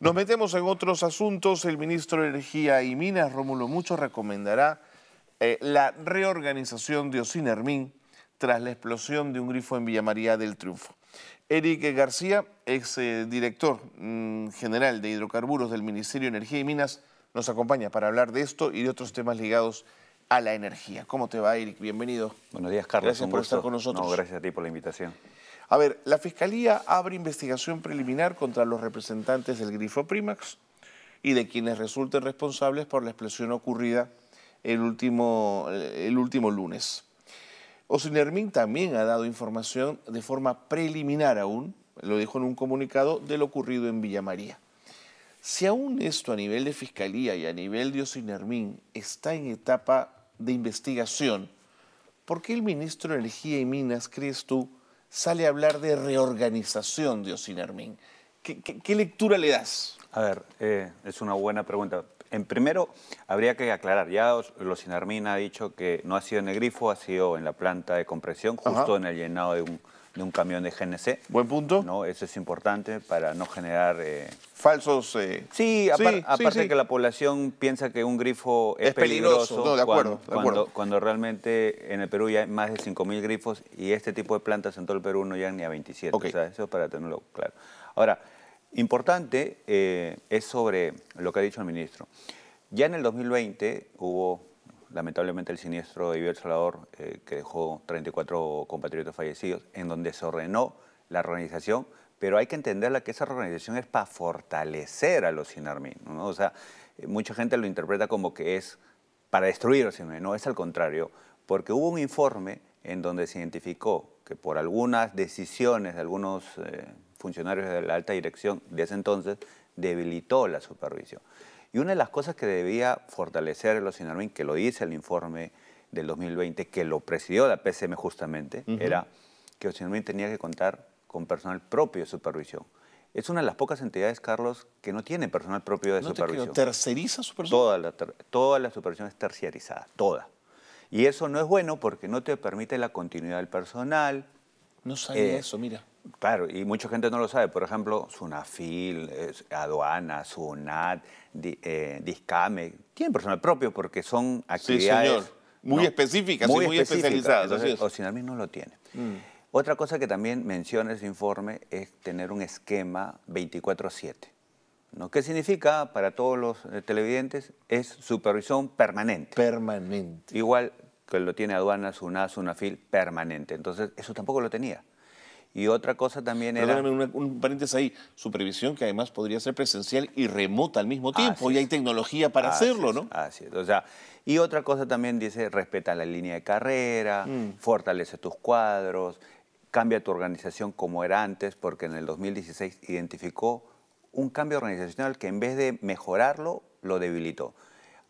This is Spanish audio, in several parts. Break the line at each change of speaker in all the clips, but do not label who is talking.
Nos metemos en otros asuntos. El ministro de Energía y Minas, Rómulo Mucho, recomendará eh, la reorganización de Ocinermin tras la explosión de un grifo en Villamaría del Triunfo. Eric García, ex eh, director mm, general de hidrocarburos del Ministerio de Energía y Minas, nos acompaña para hablar de esto y de otros temas ligados a la energía. ¿Cómo te va, Eric? Bienvenido. Buenos días, Carlos. Gracias por estar con nosotros. gracias a ti por la invitación. A ver, la Fiscalía abre investigación preliminar contra los representantes del grifo Primax y de quienes resulten responsables por la explosión ocurrida el último, el último lunes. Osinermin también ha dado información de forma preliminar aún, lo dijo en un comunicado, de lo ocurrido en Villa María. Si aún esto a nivel de Fiscalía y a nivel de Osinermin está en etapa de investigación, ¿por qué el ministro de Energía y Minas, crees tú,
sale a hablar de reorganización de Osinermín. ¿Qué, ¿Qué, lectura le das? A ver, eh, es una buena pregunta. En primero, habría que aclarar, ya Sinarmín ha dicho que no ha sido en el grifo, ha sido en la planta de compresión, justo en el llenado de un, de un camión de GNC. Buen punto. ¿no? Eso es importante para no generar... Eh, Falsos... Eh, sí, aparte que la población piensa que un grifo es, peligroso. de acuerdo, cuando, realmente en el Perú ya hay más de 5.000 grifos y este tipo de plantas en todo el Perú no llegan ni a 27. eso es para tenerlo claro. Ahora, importante eh, es sobre lo que ha dicho el ministro. Ya en el 2020 hubo lamentablemente el siniestro de Iber Salvador, eh, que dejó 34 compatriotas fallecidos, en donde se ordenó la organización, pero hay que entenderla que esa organización es para fortalecer a los Sinarmin. O sea, eh, mucha gente lo interpreta como que es para destruir a los Sinarmin, no, es al contrario, porque hubo un informe en donde se identificó que por algunas decisiones de algunos eh, funcionarios de la alta dirección de ese entonces, debilitó la supervisión. Y una de las cosas que debía fortalecer el Sinarwin, que lo dice el informe del 2020, que lo presidió la PCM justamente, era que Ocinormin tenía que contar con personal propio de supervisión. Es una de las pocas entidades, Carlos, que no tiene personal propio de supervisión. Te creo. ¿Terceriza supervisión? Toda la, supervisión es terciarizada, toda. Y eso no es bueno porque no te permite la continuidad del personal.
No sabía eh, eso,
mira. Claro, y mucha gente no lo sabe. Por ejemplo, Sunafil, Aduana, Sunat, eh, Discame, tienen personal propio porque son actividades... Muy específicas muy especializadas. O así es. no lo tiene. Mm. Otra cosa que también menciona ese informe es tener un esquema 24-7. ¿no? ¿Qué significa para todos los eh, televidentes? Es supervisión permanente. Permanente. Igual que lo tiene aduanas, Sunat, Sunafil, permanente. Entonces, eso tampoco lo tenía. Y otra cosa también era... Un, un paréntesis ahí, supervisión que además podría ser presencial y remota al mismo tiempo, y hay tecnología para hacerlo, ¿no? Así es, o sea, y otra cosa también dice, respeta la línea de carrera, mm. fortalece tus cuadros, cambia tu organización como era antes, porque en el 2016 identificó un cambio organizacional que en vez de mejorarlo, lo debilitó.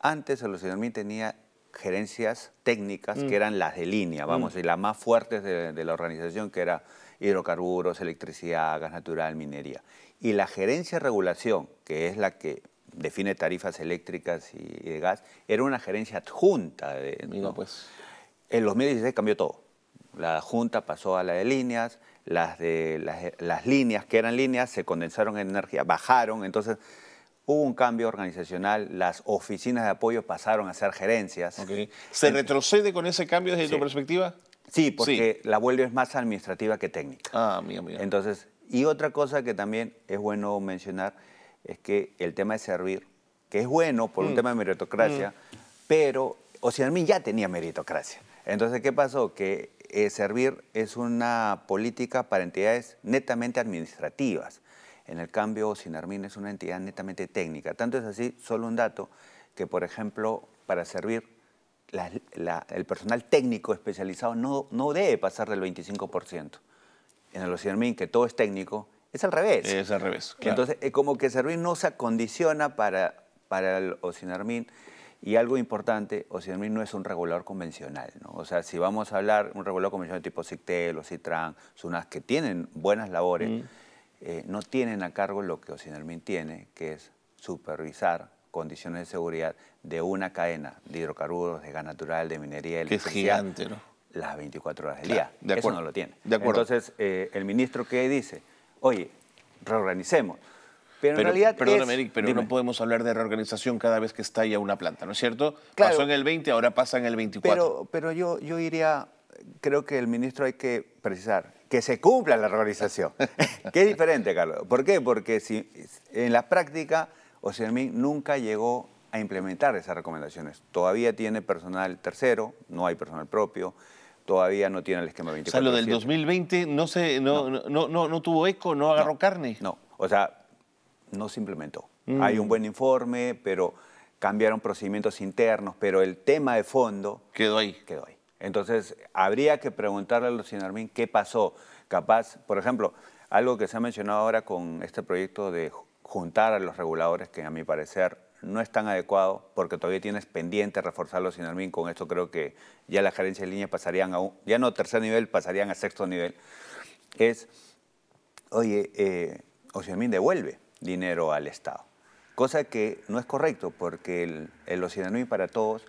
Antes el Mini tenía gerencias técnicas que mm. eran las de línea, mm. vamos, y las más fuertes de, la organización, que era hidrocarburos, electricidad, gas natural, minería. Y la gerencia de regulación, que es la que define tarifas eléctricas y, de gas, era una gerencia adjunta. De, pues. En los 2016 cambió todo. La junta pasó a la de líneas, las, de, las, las líneas que eran líneas se condensaron en energía, bajaron, entonces Hubo un cambio organizacional, las oficinas de apoyo pasaron a ser gerencias. ¿Se retrocede con ese cambio desde tu perspectiva? Sí, porque la la es más administrativa que técnica. Ah, mira. Entonces, y otra cosa que también es bueno mencionar es que el tema de servir, que es bueno por un mm. tema de meritocracia, mm. pero Oceanmin ya tenía meritocracia. Entonces, ¿qué pasó? Que eh, servir es una política para entidades netamente administrativas. En el cambio, Sinarmin es una entidad netamente técnica. Tanto es así, solo un dato, que por ejemplo, para servir, el personal técnico especializado no, no debe pasar del 25%. En el Sinarmin, que todo es técnico, es al revés. Es al revés, Entonces, es eh, como que Servir no se acondiciona para, para el Ocinarmin. Y algo importante, Ocinarmin no es un regulador convencional. O sea, si vamos a hablar un regulador convencional tipo CICTEL o CITRAN, unas que tienen buenas labores, mm. Eh, no tienen a cargo lo que Ocinermin tiene, que es supervisar condiciones de seguridad de una cadena de hidrocarburos, de gas natural, de minería, de es gigante, ¿no? Las 24 horas del día. Eso no lo tiene. De Entonces, eh, el ministro que dice, oye, reorganicemos. Pero, en realidad perdóname, pero no
podemos hablar de reorganización cada vez que está estalla una planta, ¿no es cierto? Pasó en el 20, ahora
pasa en el 24. Pero, pero yo, yo iría, creo que el ministro hay que precisar, que se cumpla la regularización. qué diferente, Carlos. ¿Por qué? Porque si, en la práctica mí nunca llegó a implementar esas recomendaciones. Todavía tiene personal tercero, no hay personal propio, todavía no tiene el esquema 24. O sea, lo del
2020 no,
se, no, tuvo eco, no agarró carne. No, o sea, no se implementó. Mm. Hay un buen informe, pero cambiaron procedimientos internos, pero el tema de fondo... Quedó ahí. Quedó ahí. Entonces, habría que preguntarle a los Sinarmín qué pasó. Capaz, por ejemplo, algo que se ha mencionado ahora con este proyecto de juntar a los reguladores, que a mi parecer no es tan adecuado, porque todavía tienes pendiente reforzar los Sinarmín. Con esto creo que ya las gerencias de línea pasarían a un, ya no tercer nivel, pasarían a sexto nivel. Es, oye, eh, devuelve dinero al Estado. Cosa que no es correcto, porque el, el para todos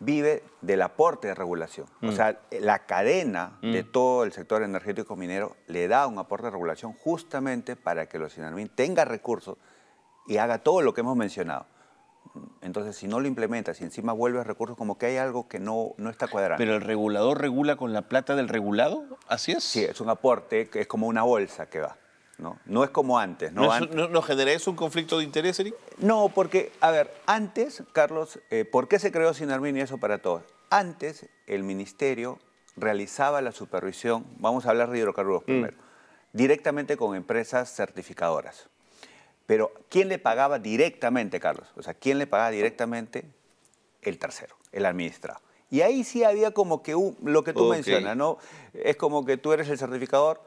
vive del aporte de regulación. O mm. sea, la cadena de mm. todo el sector energético minero le da un aporte de regulación justamente para que los Inarmin tenga recursos y haga todo lo que hemos mencionado. Entonces, si no lo implementas y encima vuelves recursos, como que hay algo que no, no está cuadrado. ¿Pero el regulador regula con la plata del regulado? ¿Así es? Sí, es un aporte, es como una bolsa que va. ¿no? No es como antes. ¿No, ¿No, genera eso un conflicto de interés, No, porque, a ver, antes, Carlos, eh, ¿por qué se creó Sinarmin y eso para todos? Antes el ministerio realizaba la supervisión, vamos a hablar de hidrocarburos mm. primero, directamente con empresas certificadoras. Pero ¿quién le pagaba directamente, Carlos? O sea, ¿quién le pagaba directamente? El tercero, el administrado. Y ahí sí había como que lo que tú mencionas, ¿no? Es como que tú eres el certificador,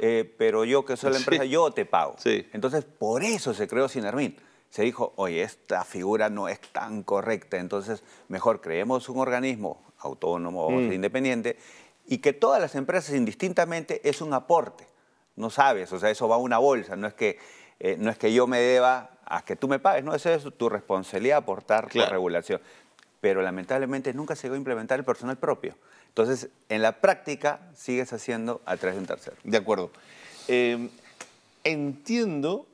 eh, pero yo que soy la empresa, yo te pago. Entonces, por eso se creó SINERMIN, Se dijo, oye, esta figura no es tan correcta, entonces mejor creemos un organismo autónomo o mm. independiente y que todas las empresas indistintamente es un aporte. No sabes, o sea, eso va a una bolsa, no es que, eh, no es que yo me deba a que tú me pagues, no, esa es tu responsabilidad aportar la regulación pero lamentablemente nunca se llegó a implementar el personal propio. Entonces, en la práctica sigues haciendo a través de un tercero. De acuerdo. Em, entiendo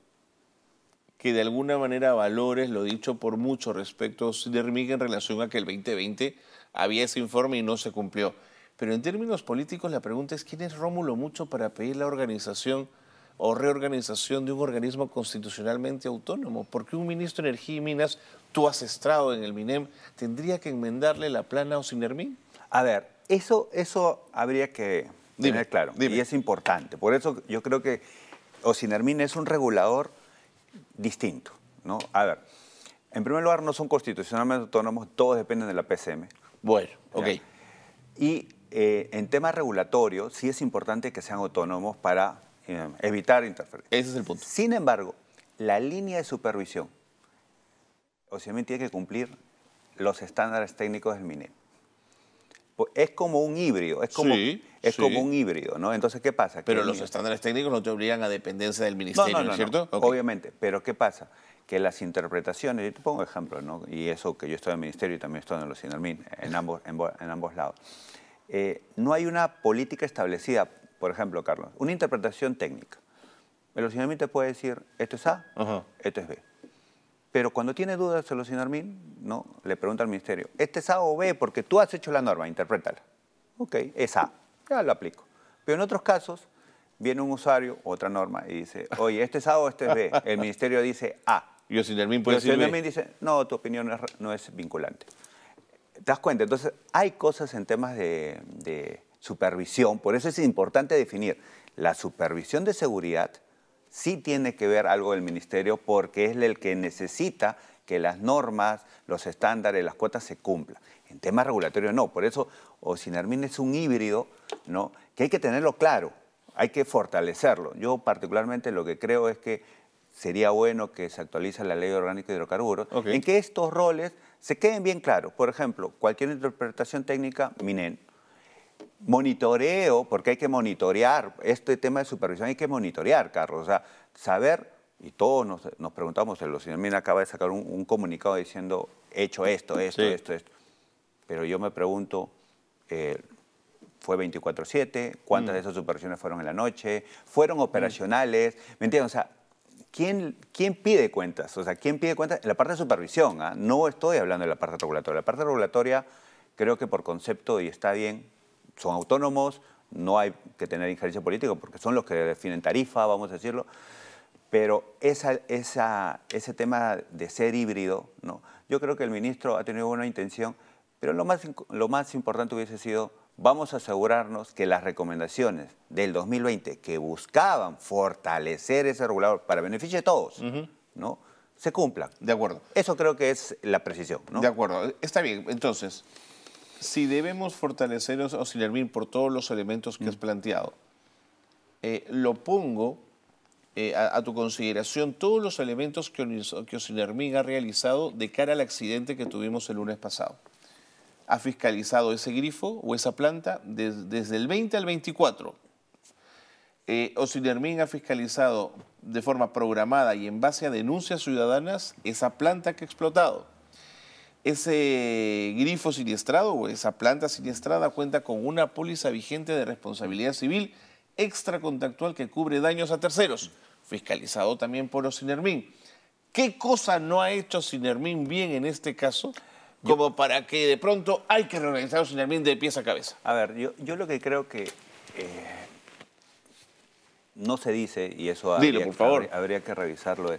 que de alguna
manera valores lo dicho por mucho respecto de Remiga en relación a que el 2020 había ese informe y no se cumplió. Pero en términos políticos la pregunta es quién es Rómulo Mucho para pedir la organización o reorganización de un organismo constitucionalmente autónomo, porque un ministro de Energía y Minas, tú has en el MINEM, tendría que enmendarle la plana
a Osinermín. A ver, eso, eso habría que tener claro, y es importante. Por eso yo creo que Osinermín es un regulador distinto. ¿no? A ver, en primer lugar, no son constitucionalmente autónomos, todos dependen de la PCM. Bueno, ok. Y eh, en temas regulatorio, sí es importante que sean autónomos para eh, evitar interferencia. Ese es el punto. Sin embargo, la línea de supervisión, también tiene que cumplir los estándares técnicos del MINE. Pues, es como un híbrido, es como, es como un híbrido, ¿no? Entonces, ¿qué pasa? Pero los estándares técnicos no te obligan a dependencia del ministerio, ¿no, no, no, cierto? Obviamente, pero ¿qué pasa? que las interpretaciones, yo te pongo ejemplo, ¿no? y eso que yo estoy en el ministerio y también estoy en los Sinalmin, en ambos, ambos lados, eh, no hay una política establecida por ejemplo, Carlos, una interpretación técnica. El Ocinarmin te puede decir, esto es A, esto es B. Pero cuando tiene dudas el Ocinarmin, ¿no? le pregunta al ministerio, ¿este es A o B? Porque tú has hecho la norma, interprétala. Ok, es A, ya lo aplico. Pero en otros casos, viene un usuario, otra norma, y dice, oye, ¿este es A o este es B? El ministerio dice A. Y Ocinarmin puede decir B. dice, no, tu opinión no es, vinculante. ¿Te das cuenta? Entonces, hay cosas en temas de supervisión, por eso es importante definir, la supervisión de seguridad sí tiene que ver algo del ministerio porque es el que necesita que las normas, los estándares, las cuotas se cumplan. En temas regulatorios no, por eso Ocinermin es un híbrido ¿no? que hay que tenerlo claro, hay que fortalecerlo. Yo particularmente lo que creo es que sería bueno que se actualice la ley orgánica de hidrocarburos, en que estos roles se queden bien claros. Por ejemplo, cualquier interpretación técnica, MINEN, monitoreo, porque hay que monitorear, este tema de supervisión hay que monitorear, Carlos, o sea, saber, y todos nos, preguntamos, el señor Mina acaba de sacar un, comunicado diciendo, he hecho esto, esto, esto, esto, pero yo me pregunto, eh, ¿fue 24-7? ¿Cuántas de mm. esas supervisiones fueron en la noche? ¿Fueron operacionales? Mm. ¿Me entiendes? O sea, ¿Quién, pide cuentas? O sea, ¿quién pide cuentas? En la parte de supervisión, ¿ah? no estoy hablando de la parte regulatoria. La parte regulatoria creo que por concepto y está bien, son autónomos, no hay que tener injerencia política porque son los que definen tarifa, vamos a decirlo, pero esa, esa, ese tema de ser híbrido, ¿no? yo creo que el ministro ha tenido buena intención, pero lo más, lo más importante hubiese sido, vamos a asegurarnos que las recomendaciones del 2020 que buscaban fortalecer ese regulador para beneficio de todos, ¿no? se cumplan. De acuerdo. Eso creo que es la precisión. ¿no? De acuerdo. Está bien, entonces
si debemos fortalecer o por todos los elementos que has mm. planteado, eh, lo pongo eh, a, tu consideración todos los elementos que, que ha realizado de cara al accidente que tuvimos el lunes pasado. Ha fiscalizado ese grifo o esa planta desde el 20 al 24. Eh, ha fiscalizado de forma programada y en base a denuncias ciudadanas esa planta que ha explotado ese grifo siniestrado o esa planta siniestrada cuenta con una póliza vigente de responsabilidad civil extracontactual que cubre daños a terceros, fiscalizado también por Osinermín. ¿Qué cosa no ha hecho Sinermin bien en este caso? Como para que de pronto hay que reorganizar a Sinermin de pies a cabeza. A ver, yo, yo lo que creo que eh,
no se dice, y eso habría, por favor. Habría, que revisarlo,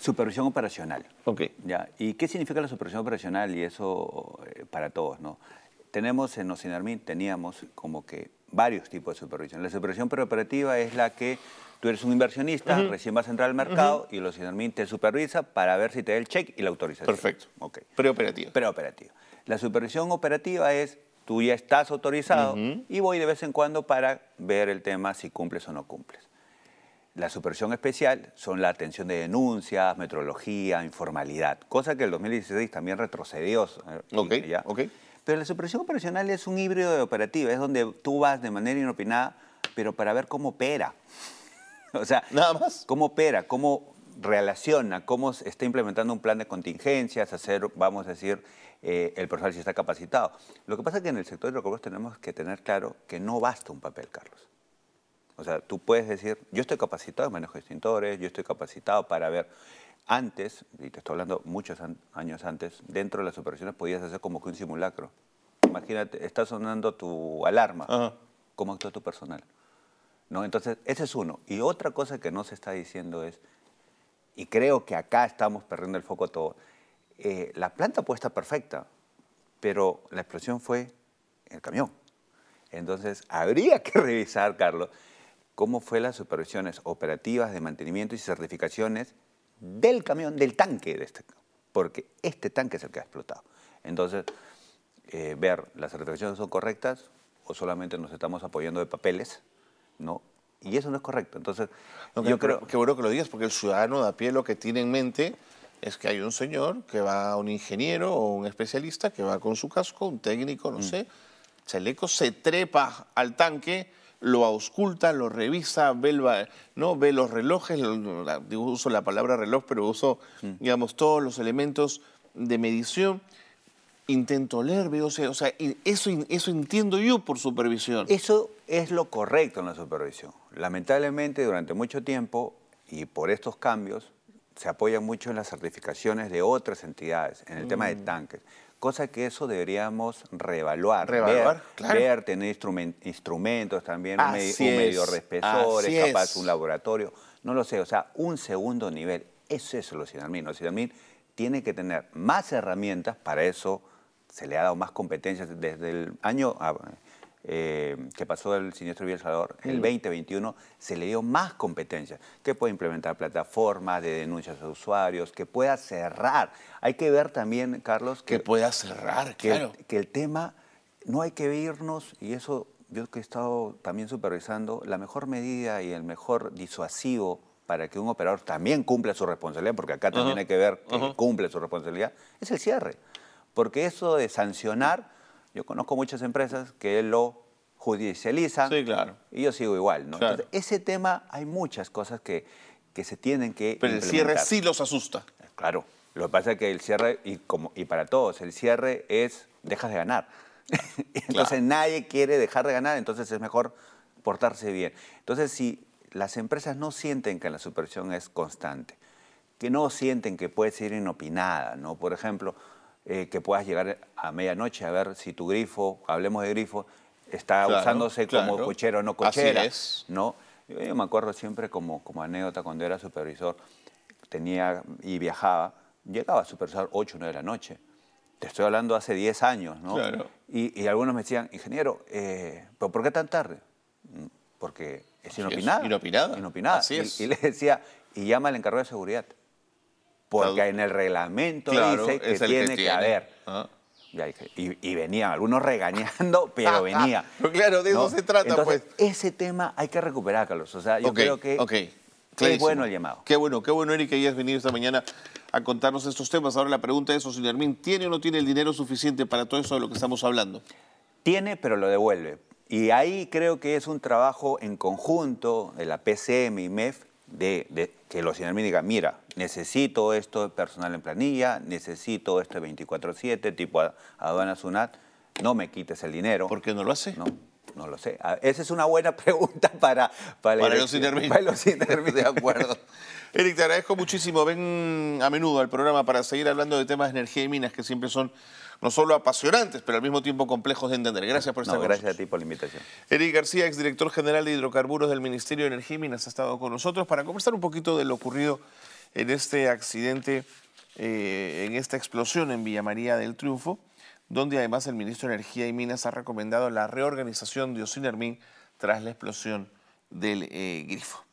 Supervisión operacional. Ok. Ya. ¿Y qué significa la supervisión operacional? Y eso eh, para todos, ¿no? Tenemos en los Ocinarmin, teníamos como que varios tipos de supervisión. La supervisión preoperativa es la que tú eres un inversionista, recién vas a entrar al mercado y los Ocinarmin te supervisa para ver si te da el check y la autorización. Perfecto. Preoperativa. Preoperativa. La supervisión operativa es tú ya estás autorizado y voy de vez en cuando para ver el tema si cumples o no cumples. La supervisión especial son la atención de denuncias, metrología, informalidad, cosa que el 2016 también retrocedió. Eh, pero la supervisión operacional es un híbrido de operativa, es donde tú vas de manera inopinada, pero para ver cómo opera. o sea, nada más. Cómo opera, cómo relaciona, cómo está implementando un plan de contingencias, hacer, vamos a decir, eh, el personal si está capacitado. Lo que pasa es que en el sector de recobros tenemos que tener claro que no basta un papel, Carlos. O sea, tú puedes decir, yo estoy capacitado en manejo de extintores, yo estoy capacitado para ver. Antes, y te estoy hablando muchos años antes, dentro de las operaciones podías hacer como que un simulacro. Imagínate, está sonando tu alarma. ¿Cómo actúa tu personal? ¿No? Entonces, ese es uno. Y otra cosa que no se está diciendo es, y creo que acá estamos perdiendo el foco todo, eh, la planta puede estar perfecta, pero la explosión fue en el camión. Entonces, habría que revisar, Carlos, cómo fue las supervisiones operativas de mantenimiento y certificaciones del camión, del tanque de este, porque este tanque es el que ha explotado. Entonces, eh, ver, las certificaciones son correctas o solamente nos estamos apoyando de papeles, ¿no? Y eso no es correcto. Entonces, yo creo... Que bueno que lo digas, porque el ciudadano de a pie lo que tiene en
mente es que hay un señor que va, un ingeniero o un especialista que va con su casco, un técnico, no mm. sé, chaleco, se trepa al tanque lo ausculta, lo revisa, ve, ¿no? ve los relojes, uso la palabra reloj, pero uso, mm. digamos, todos los elementos de medición. Intento leer, veo,
o sea, eso, entiendo yo por supervisión. Eso es lo correcto en la supervisión. Lamentablemente, durante mucho tiempo, y por estos cambios, se apoya mucho en las certificaciones de otras entidades, en el tema de mm. tanques cosa que eso deberíamos reevaluar. Reevaluar, ver, tener instrumentos también, un, medio de capaz un laboratorio, no lo sé, o sea, un segundo nivel. Eso es lo Sinalmin. Lo Sinalmin tiene que tener más herramientas, para eso se le ha dado más competencias desde el año... Ah, eh, que pasó el siniestro de El Salvador, el 2021 mm. se le dio más competencia. que puede implementar plataformas de denuncias de usuarios, que pueda cerrar. Hay que ver también, Carlos, que, pueda cerrar, Que el tema no hay que irnos, y eso yo que he estado también supervisando, la mejor medida y el mejor disuasivo para que un operador también cumpla su responsabilidad, porque acá también hay que ver que cumple su responsabilidad, es el cierre. Porque eso de sancionar yo conozco muchas empresas que lo judicializan sí, claro. y yo sigo igual. ¿no? Entonces, ese tema hay muchas cosas que, que se tienen que... Pero el cierre sí los asusta. Claro. Lo que pasa es que el cierre, y, como, y para todos, el cierre es dejas de ganar. entonces nadie quiere dejar de ganar, entonces es mejor portarse bien. Entonces, si las empresas no sienten que la supervisión es constante, que no sienten que puede ser inopinada, ¿no? Por ejemplo, eh, que puedas llegar a medianoche a ver si tu grifo, hablemos de grifo, está usándose como cochero o no cochera. ¿no? Yo, me acuerdo siempre como, como anécdota cuando era supervisor tenía y viajaba, llegaba a supervisor 8 o 9 de la noche. Te estoy hablando hace 10 años, ¿no? Y, algunos me decían, ingeniero, eh, ¿pero por qué tan tarde? Mm, porque es inopinado inopinada. Inopinada. Inopinada. y, y le decía, y llama al encargado de seguridad. Porque en el reglamento dice que tiene que, haber. Ah. Y, venían algunos regañando, pero venía. claro, de eso se trata, Entonces, pues. Ese tema hay que recuperar, Carlos. O sea, yo creo que es bueno el llamado.
Qué bueno, qué bueno, Eric, que hayas venido esta mañana a contarnos estos temas. Ahora la pregunta es, eso ¿tiene o no tiene el dinero suficiente para todo eso de lo que
estamos hablando? Tiene, pero lo devuelve. Y ahí creo que es un trabajo en conjunto de la PCM y MEF de, que los señores me digan, mira, necesito esto de personal en planilla, necesito esto 24-7, tipo aduanas Sunat, no me quites el dinero. ¿Por qué no lo hace? No. No lo sé. Ah, esa es una buena pregunta para, para, los intermedios. Para De acuerdo. Eric, te agradezco muchísimo. Ven
a menudo al programa para seguir hablando de temas de energía y minas que siempre son no solo apasionantes, pero al mismo tiempo complejos de entender. Gracias por estar no, Gracias
a ti por la invitación.
Eric García, exdirector general de hidrocarburos del Ministerio de Energía y Minas, ha estado con nosotros para conversar un poquito de lo ocurrido en este accidente, eh, en esta explosión en Villa María del Triunfo donde además el ministro de Energía y Minas ha recomendado la reorganización de Osinermín tras la explosión del eh, grifo.